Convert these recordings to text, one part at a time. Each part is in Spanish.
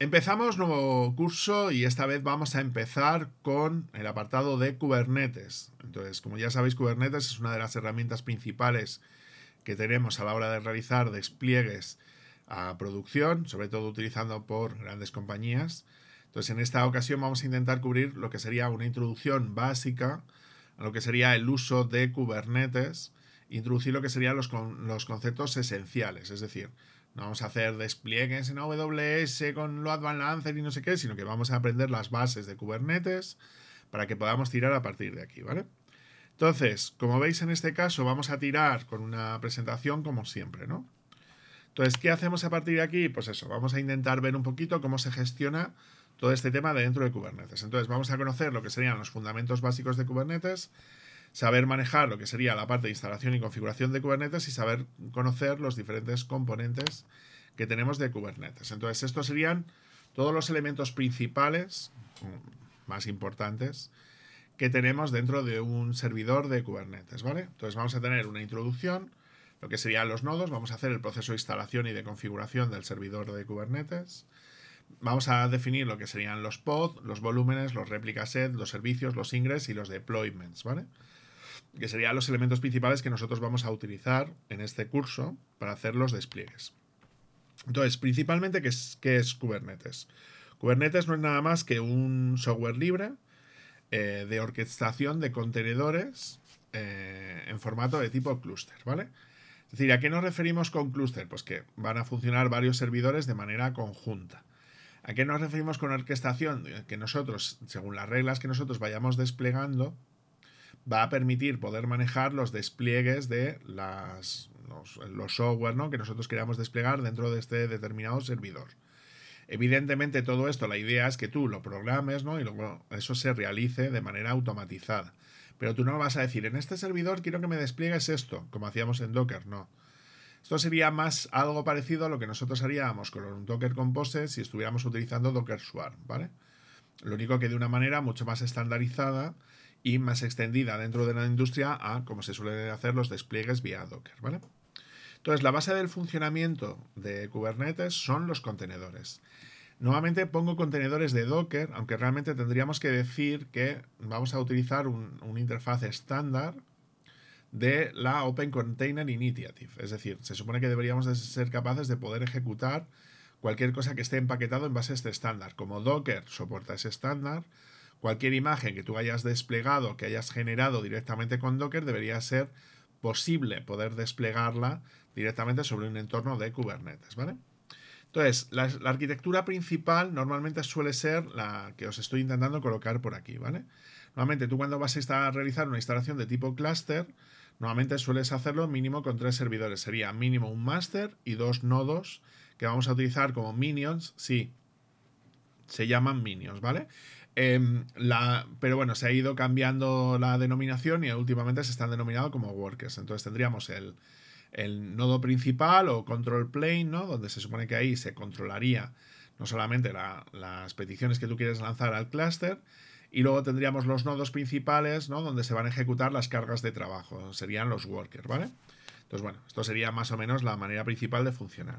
Empezamos nuevo curso y esta vez vamos a empezar con el apartado de Kubernetes. Entonces, como ya sabéis, Kubernetes es una de las herramientas principales que tenemos a la hora de realizar despliegues a producción, sobre todo utilizando por grandes compañías. Entonces, en esta ocasión vamos a intentar cubrir lo que sería una introducción básica a lo que sería el uso de Kubernetes, introducir lo que serían los, los conceptos esenciales, es decir, no vamos a hacer despliegues en AWS con Advan Lancer y no sé qué, sino que vamos a aprender las bases de Kubernetes para que podamos tirar a partir de aquí, ¿vale? Entonces, como veis en este caso, vamos a tirar con una presentación como siempre, ¿no? Entonces, ¿qué hacemos a partir de aquí? Pues eso, vamos a intentar ver un poquito cómo se gestiona todo este tema dentro de Kubernetes. Entonces, vamos a conocer lo que serían los fundamentos básicos de Kubernetes, saber manejar lo que sería la parte de instalación y configuración de Kubernetes y saber conocer los diferentes componentes que tenemos de Kubernetes. Entonces, estos serían todos los elementos principales, mm, más importantes, que tenemos dentro de un servidor de Kubernetes, ¿vale? Entonces vamos a tener una introducción, lo que serían los nodos, vamos a hacer el proceso de instalación y de configuración del servidor de Kubernetes, vamos a definir lo que serían los pods, los volúmenes, los replica los servicios, los ingres y los deployments, ¿vale? que serían los elementos principales que nosotros vamos a utilizar en este curso para hacer los despliegues. Entonces, principalmente, ¿qué es, es Kubernetes? Kubernetes no es nada más que un software libre eh, de orquestación de contenedores eh, en formato de tipo clúster, ¿vale? Es decir, ¿a qué nos referimos con clúster? Pues que van a funcionar varios servidores de manera conjunta. ¿A qué nos referimos con orquestación? Que nosotros, según las reglas que nosotros vayamos desplegando, va a permitir poder manejar los despliegues de los, software ¿no? que nosotros queramos desplegar dentro de este determinado servidor. Evidentemente todo esto, la idea es que tú lo programes ¿no? y luego eso se realice de manera automatizada. Pero tú no vas a decir, en este servidor quiero que me despliegues esto, como hacíamos en Docker, no. Esto sería más algo parecido a lo que nosotros haríamos con un Docker Compose si estuviéramos utilizando Docker Swarm, ¿vale? Lo único que de una manera mucho más estandarizada y más extendida dentro de la industria a, como se suele hacer, los despliegues vía Docker, Entonces, la base del funcionamiento de Kubernetes son los contenedores. Nuevamente pongo contenedores de Docker, aunque realmente tendríamos que decir que vamos a utilizar un, una interfaz estándar de la Open Container Initiative. Es decir, se supone que deberíamos ser capaces de poder ejecutar cualquier cosa que esté empaquetado en base a este estándar. Como Docker soporta ese estándar, cualquier imagen que tú hayas desplegado, que hayas generado directamente con Docker, debería ser posible poder desplegarla directamente sobre un entorno de Kubernetes, ¿vale? Entonces, la, arquitectura principal normalmente suele ser la que os estoy intentando colocar por aquí, ¿vale? Normalmente tú cuando vas a, realizar una instalación de tipo cluster, normalmente sueles hacerlo mínimo con tres servidores. Sería mínimo un master y dos nodos que vamos a utilizar como minions, sí, se llaman minions, ¿vale? Em, pero bueno, se ha ido cambiando la denominación y últimamente se están denominando como workers. Entonces tendríamos el, nodo principal o control plane, ¿no? Donde se supone que ahí se controlaría no solamente las peticiones que tú quieres lanzar al clúster, y luego tendríamos los nodos principales, ¿no? Donde se van a ejecutar las cargas de trabajo. Serían los workers, ¿vale? Entonces, bueno, esto sería más o menos la manera principal de funcionar.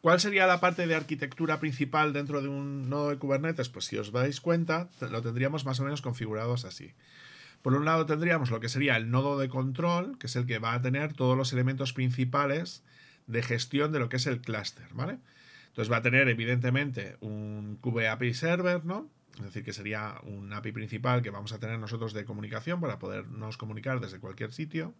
¿Cuál sería la parte de arquitectura principal dentro de un nodo de Kubernetes? Pues si os dais cuenta, lo tendríamos más o menos configurados así. Por un lado tendríamos lo que sería el nodo de control, que es el que va a tener todos los elementos principales de gestión de lo que es el clúster, ¿vale? Entonces va a tener evidentemente un API server, ¿no? Es decir, que sería un API principal que vamos a tener nosotros de comunicación para podernos comunicar desde cualquier sitio.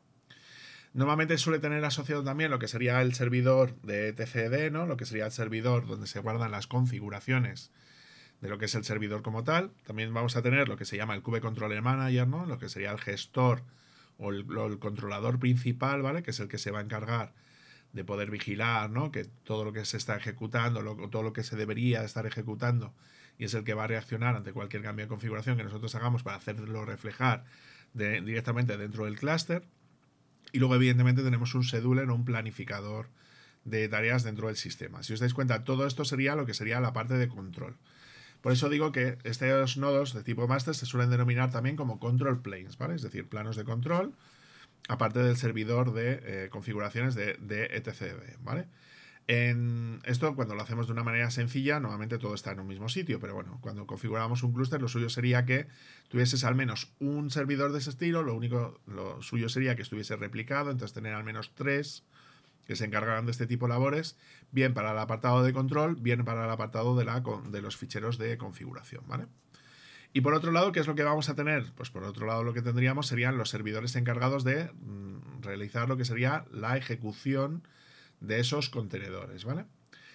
Normalmente suele tener asociado también lo que sería el servidor de TCD, ¿no? Lo que sería el servidor donde se guardan las configuraciones de lo que es el servidor como tal. También vamos a tener lo que se llama el Cube Controller Manager, ¿no? Lo que sería el gestor o el, controlador principal, ¿vale? Que es el que se va a encargar de poder vigilar, ¿no? Que todo lo que se está ejecutando, lo, todo lo que se debería estar ejecutando, y es el que va a reaccionar ante cualquier cambio de configuración que nosotros hagamos para hacerlo reflejar directamente dentro del clúster. Y luego, evidentemente, tenemos un scheduler o un planificador de tareas dentro del sistema. Si os dais cuenta, todo esto sería lo que sería la parte de control. Por eso digo que estos nodos de tipo master se suelen denominar también como control planes, ¿vale? Es decir, planos de control, aparte del servidor de eh, configuraciones de, de, e ¿vale? En esto, cuando lo hacemos de una manera sencilla, normalmente todo está en un mismo sitio, pero bueno, cuando configuramos un clúster, lo suyo sería que tuvieses al menos un servidor de ese estilo, lo único, lo suyo sería que estuviese replicado, entonces tener al menos tres que se encargaran de este tipo de labores, bien para el apartado de control, bien para el apartado de, la, de los ficheros de configuración, ¿vale? Y por otro lado, ¿qué es lo que vamos a tener? Pues por otro lado lo que tendríamos serían los servidores encargados de mm, realizar lo que sería la ejecución de esos contenedores, ¿vale?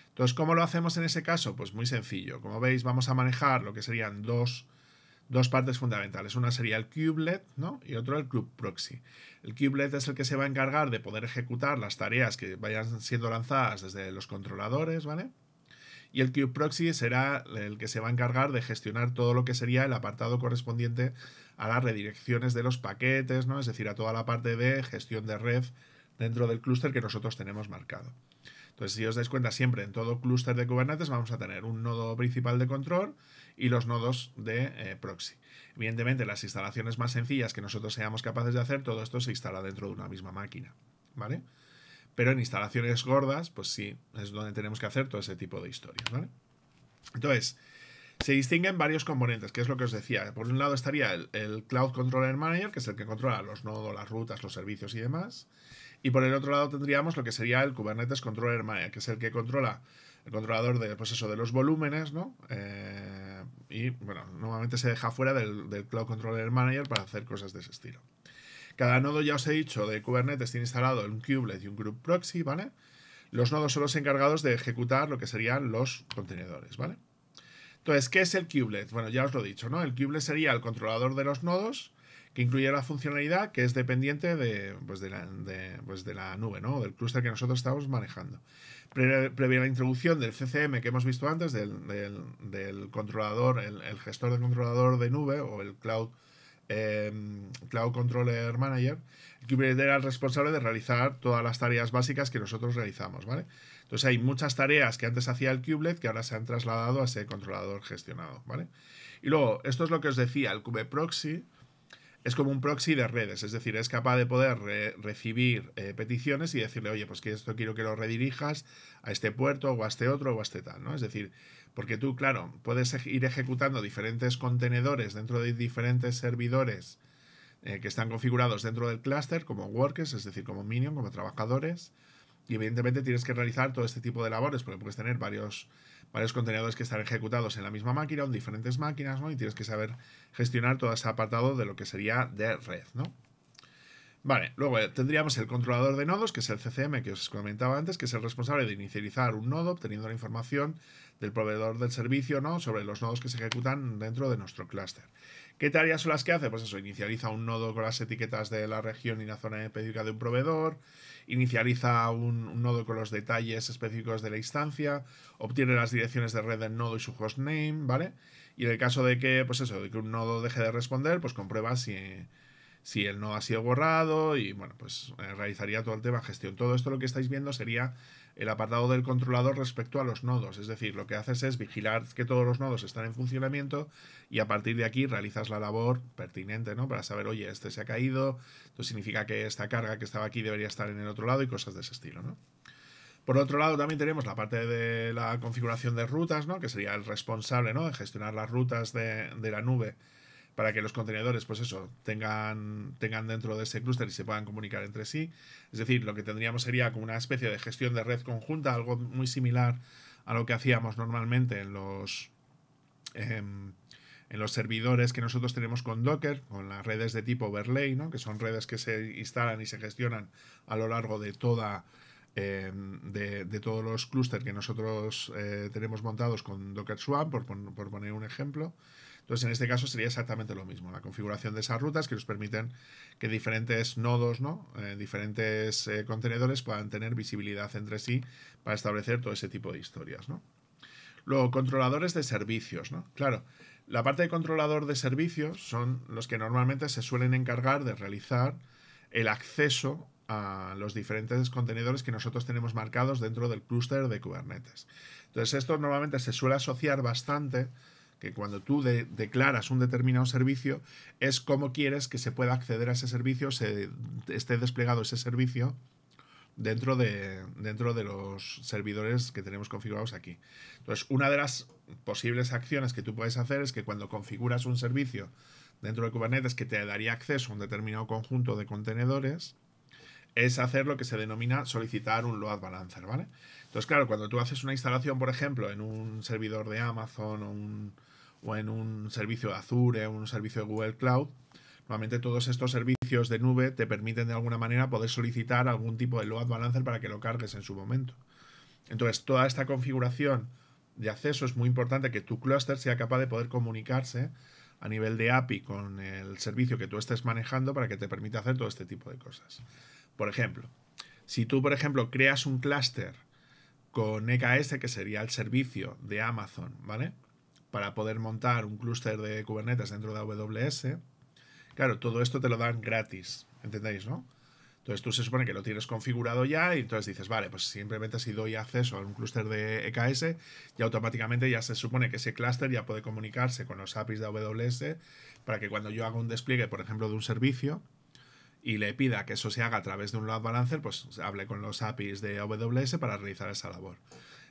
Entonces, ¿cómo lo hacemos en ese caso? Pues muy sencillo. Como veis, vamos a manejar lo que serían dos, partes fundamentales. Una sería el kubelet ¿no? y otro el kube proxy. El kubelet es el que se va a encargar de poder ejecutar las tareas que vayan siendo lanzadas desde los controladores, ¿vale? Y el kube proxy será el que se va a encargar de gestionar todo lo que sería el apartado correspondiente a las redirecciones de los paquetes, ¿no? Es decir, a toda la parte de gestión de red dentro del clúster que nosotros tenemos marcado. Entonces, si os dais cuenta, siempre en todo clúster de Kubernetes vamos a tener un nodo principal de control y los nodos de eh, proxy. Evidentemente, las instalaciones más sencillas que nosotros seamos capaces de hacer, todo esto se instala dentro de una misma máquina, ¿vale? Pero en instalaciones gordas, pues sí, es donde tenemos que hacer todo ese tipo de historias, ¿vale? Entonces, se distinguen varios componentes, que es lo que os decía. Por un lado estaría el Cloud Controller Manager, que es el que controla los nodos, las rutas, los servicios y demás. Y por el otro lado tendríamos lo que sería el Kubernetes Controller Manager, que es el que controla el controlador de, proceso pues de los volúmenes, ¿no? Eh, y bueno, normalmente se deja fuera del, del, Cloud Controller Manager para hacer cosas de ese estilo. Cada nodo, ya os he dicho, de Kubernetes tiene instalado un kubelet y un group proxy, ¿vale? Los nodos son los encargados de ejecutar lo que serían los contenedores, ¿vale? Entonces, ¿qué es el kubelet? Bueno, ya os lo he dicho, ¿no? El kubelet sería el controlador de los nodos que incluye la funcionalidad que es dependiente pues, pues, de, la, nube, ¿no? del clúster que nosotros estamos manejando. Previo previa la introducción del CCM que hemos visto antes, del, controlador, el, gestor de controlador de nube o el cloud, em, cloud Controller Manager, el era el responsable de realizar todas las tareas básicas que nosotros realizamos. ¿vale? Entonces hay muchas tareas que antes hacía el kubelet que ahora se han trasladado a ese controlador gestionado. ¿vale? Y luego, esto es lo que os decía, el proxy es como un proxy de redes, es decir, es capaz de poder recibir eh, peticiones y decirle, oye, pues que esto quiero que lo redirijas a este puerto o a este otro o a este tal, ¿no? Es decir, porque tú, claro, puedes ir ejecutando diferentes contenedores dentro de diferentes servidores eh, que están configurados dentro del clúster como workers, es decir, como minion, como trabajadores, y evidentemente tienes que realizar todo este tipo de labores, porque puedes tener varios, varios contenedores que están ejecutados en la misma máquina o en diferentes máquinas, ¿no? Y tienes que saber gestionar todo ese apartado de lo que sería de red, ¿no? Vale, luego eh, tendríamos el controlador de nodos, que es el CCM que os comentaba antes, que es el responsable de inicializar un nodo obteniendo la información del proveedor del servicio ¿no? sobre los nodos que se ejecutan dentro de nuestro clúster. ¿Qué tareas son las que hace? Pues eso, inicializa un nodo con las etiquetas de la región y la zona específica de un proveedor, inicializa un, nodo con los detalles específicos de la instancia, obtiene las direcciones de red del nodo y su hostname, ¿vale? Y en el caso de que, pues eso, de que un nodo deje de responder, pues comprueba si si el no ha sido borrado y bueno, pues eh, realizaría todo el tema gestión. Todo esto lo que estáis viendo sería el apartado del controlador respecto a los nodos, es decir, lo que haces es vigilar que todos los nodos están en funcionamiento y a partir de aquí realizas la labor pertinente, ¿no? Para saber, oye, este se ha caído, esto significa que esta carga que estaba aquí debería estar en el otro lado y cosas de ese estilo, ¿no? Por otro lado, también tenemos la parte de la configuración de rutas, ¿no? Que sería el responsable, ¿no? De gestionar las rutas de, de la nube para que los contenedores, pues eso, tengan, tengan dentro de ese clúster y se puedan comunicar entre sí. Es decir, lo que tendríamos sería como una especie de gestión de red conjunta, algo muy similar a lo que hacíamos normalmente en los, em, en los servidores que nosotros tenemos con Docker, con las redes de tipo overlay, ¿no? que son redes que se instalan y se gestionan a lo largo de toda... Em, de, de, todos los clústeres que nosotros eh, tenemos montados con Docker Swarm, por, por poner un ejemplo. Entonces, en este caso sería exactamente lo mismo, la configuración de esas rutas que nos permiten que diferentes nodos, ¿no? Eh, diferentes eh, contenedores puedan tener visibilidad entre sí para establecer todo ese tipo de historias. ¿no? Luego, controladores de servicios. Claro, la parte de controlador de servicios son los que normalmente se suelen encargar de realizar el acceso a los diferentes contenedores que nosotros tenemos marcados dentro del clúster de Kubernetes. Entonces, esto normalmente se suele asociar bastante que cuando tú declaras un determinado servicio es cómo quieres que se pueda acceder a ese servicio, se, esté desplegado ese servicio dentro de, dentro de los servidores que tenemos configurados aquí. Entonces, una de las posibles acciones que tú puedes hacer es que cuando configuras un servicio dentro de Kubernetes que te daría acceso a un determinado conjunto de contenedores, es hacer lo que se denomina solicitar un load balancer, ¿vale? Entonces, claro, cuando tú haces una instalación, por ejemplo, en un servidor de Amazon o, en un servicio de Azure o un servicio de Google Cloud, normalmente todos estos servicios de nube te permiten de alguna manera poder solicitar algún tipo de load balancer para que lo cargues en su momento. Entonces, toda esta configuración de acceso es muy importante que tu clúster sea capaz de poder comunicarse a nivel de API con el servicio que tú estés manejando para que te permita hacer todo este tipo de cosas. Por ejemplo, si tú, por ejemplo, creas un clúster con EKS, que sería el servicio de Amazon, ¿vale? Para poder montar un clúster de Kubernetes dentro de AWS, claro, todo esto te lo dan gratis, ¿entendéis, no? Entonces tú se supone que lo tienes configurado ya y entonces dices, vale, pues simplemente si doy acceso a un clúster de EKS, ya automáticamente ya se supone que ese clúster ya puede comunicarse con los APIs de AWS para que cuando yo haga un despliegue, por ejemplo, de un servicio, y le pida que eso se haga a través de un load balancer, pues hable con los APIs de AWS para realizar esa labor.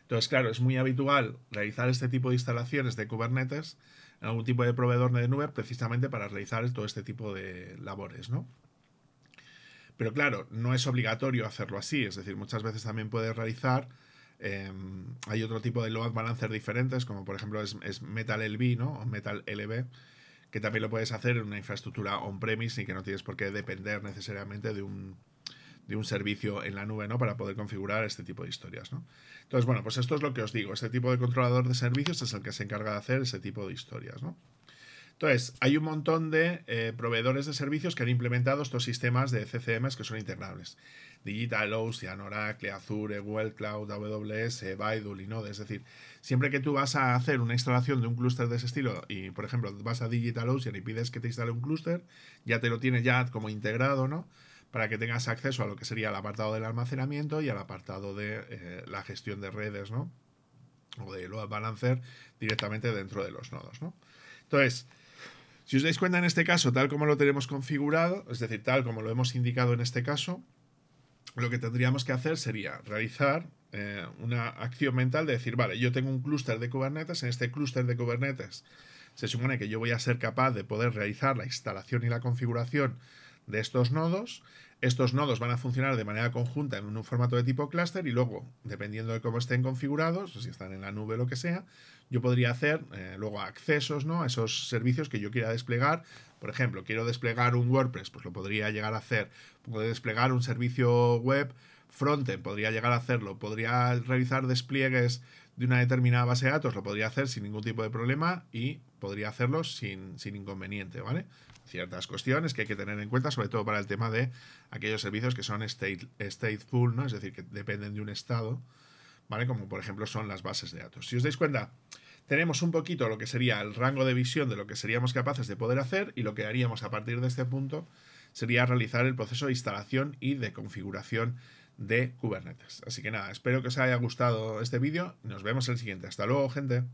Entonces, claro, es muy habitual realizar este tipo de instalaciones de Kubernetes en algún tipo de proveedor de nube precisamente para realizar todo este tipo de labores, ¿no? Pero claro, no es obligatorio hacerlo así, es decir, muchas veces también puedes realizar, em, hay otro tipo de load balancer diferentes, como por ejemplo es, Metal LB ¿no? O LB que también lo puedes hacer en una infraestructura on-premise y que no tienes por qué depender necesariamente de un, servicio en la nube, ¿no? Para poder configurar este tipo de historias, ¿no? Entonces, bueno, pues esto es lo que os digo. Este tipo de controlador de servicios es el que se encarga de hacer ese tipo de historias, ¿no? Entonces, hay un montón de eh, proveedores de servicios que han implementado estos sistemas de CCMs que son integrables. DigitalOcean, Oracle, Azure, Google Cloud, AWS, Baidu, Linode. Es decir, siempre que tú vas a hacer una instalación de un clúster de ese estilo y, por ejemplo, vas a DigitalOcean y pides que te instale un clúster, ya te lo tiene ya como integrado, ¿no? Para que tengas acceso a lo que sería el apartado del almacenamiento y al apartado de eh, la gestión de redes, ¿no? O de load balancer directamente dentro de los nodos, ¿no? Entonces, si os dais cuenta en este caso, tal como lo tenemos configurado, es decir, tal como lo hemos indicado en este caso, lo que tendríamos que hacer sería realizar eh, una acción mental de decir, vale, yo tengo un clúster de Kubernetes, en este clúster de Kubernetes se supone que yo voy a ser capaz de poder realizar la instalación y la configuración de estos nodos estos nodos van a funcionar de manera conjunta en un formato de tipo cluster y luego, dependiendo de cómo estén configurados, si están en la nube o lo que sea, yo podría hacer eh, luego accesos ¿no? a esos servicios que yo quiera desplegar. Por ejemplo, quiero desplegar un WordPress, pues lo podría llegar a hacer. Puedo desplegar un servicio web frontend, podría llegar a hacerlo. Podría realizar despliegues de una determinada base de datos, lo podría hacer sin ningún tipo de problema y podría hacerlo sin, inconveniente, ¿vale? Ciertas cuestiones que hay que tener en cuenta, sobre todo para el tema de aquellos servicios que son state, stateful, ¿no? Es decir, que dependen de un estado, ¿vale? Como por ejemplo son las bases de datos. Si os dais cuenta, tenemos un poquito lo que sería el rango de visión de lo que seríamos capaces de poder hacer y lo que haríamos a partir de este punto sería realizar el proceso de instalación y de configuración de Kubernetes. Así que nada, espero que os haya gustado este vídeo nos vemos en el siguiente. Hasta luego, gente.